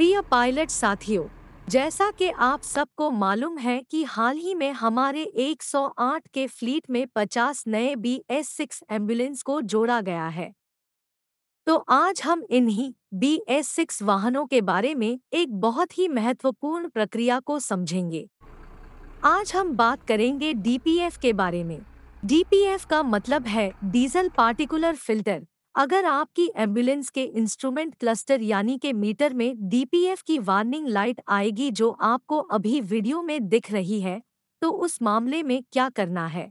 प्रिय पायलट साथियों जैसा कि आप सबको मालूम है कि हाल ही में हमारे 108 के फ्लीट में 50 नए बी एस सिक्स एम्बुलेंस को जोड़ा गया है तो आज हम इन्हीं बी एस सिक्स वाहनों के बारे में एक बहुत ही महत्वपूर्ण प्रक्रिया को समझेंगे आज हम बात करेंगे डीपीएफ के बारे में डीपीएफ का मतलब है डीजल पार्टिकुलर फिल्टर अगर आपकी एम्बुलेंस के इंस्ट्रूमेंट क्लस्टर यानी के मीटर में डीपीएफ की वार्निंग लाइट आएगी जो आपको अभी वीडियो में दिख रही है तो उस मामले में क्या करना है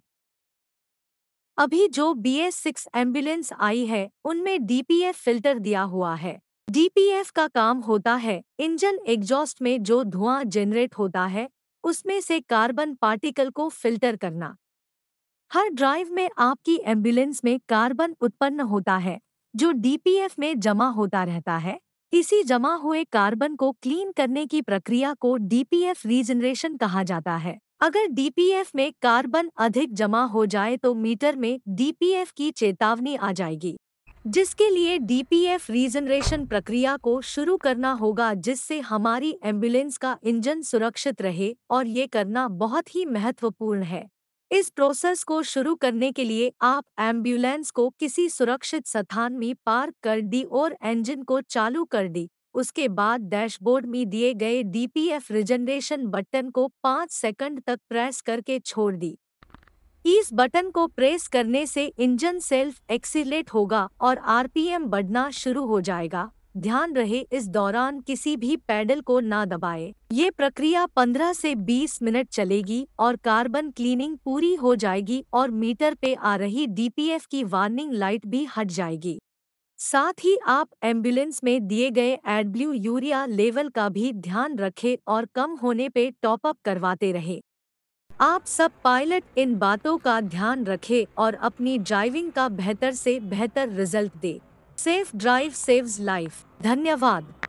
अभी जो बी एस सिक्स एम्बुलेंस आई है उनमें डीपीएफ फिल्टर दिया हुआ है डीपीएफ का काम होता है इंजन एग्जॉस्ट में जो धुआं जनरेट होता है उसमें से कार्बन पार्टिकल को फिल्टर करना हर ड्राइव में आपकी एम्बुलेंस में कार्बन उत्पन्न होता है जो डीपीएफ में जमा होता रहता है इसी जमा हुए कार्बन को क्लीन करने की प्रक्रिया को डीपीएफ रीजनरेशन कहा जाता है अगर डीपीएफ में कार्बन अधिक जमा हो जाए तो मीटर में डीपीएफ की चेतावनी आ जाएगी जिसके लिए डीपीएफ रीजनरेशन प्रक्रिया को शुरू करना होगा जिससे हमारी एम्बुलेंस का इंजन सुरक्षित रहे और ये करना बहुत ही महत्वपूर्ण है इस प्रोसेस को शुरू करने के लिए आप एम्बुलेंस को किसी सुरक्षित स्थान में पार्क कर दी और इंजन को चालू कर दी उसके बाद डैशबोर्ड में दिए गए डीपीएफ रिजनरेशन बटन को पाँच सेकंड तक प्रेस करके छोड़ दी इस बटन को प्रेस करने से इंजन सेल्फ एक्सीलेट होगा और आरपीएम बढ़ना शुरू हो जाएगा ध्यान रहे इस दौरान किसी भी पैडल को ना दबाए ये प्रक्रिया 15 से 20 मिनट चलेगी और कार्बन क्लीनिंग पूरी हो जाएगी और मीटर पे आ रही डीपीएफ की वार्निंग लाइट भी हट जाएगी साथ ही आप एम्बुलेंस में दिए गए एडब्ल्यू यूरिया लेवल का भी ध्यान रखें और कम होने पे टॉपअप करवाते रहे आप सब पायलट इन बातों का ध्यान रखें और अपनी ड्राइविंग का बेहतर से बेहतर रिजल्ट दे सेफ ड्राइव सेव्स लाइफ धन्यवाद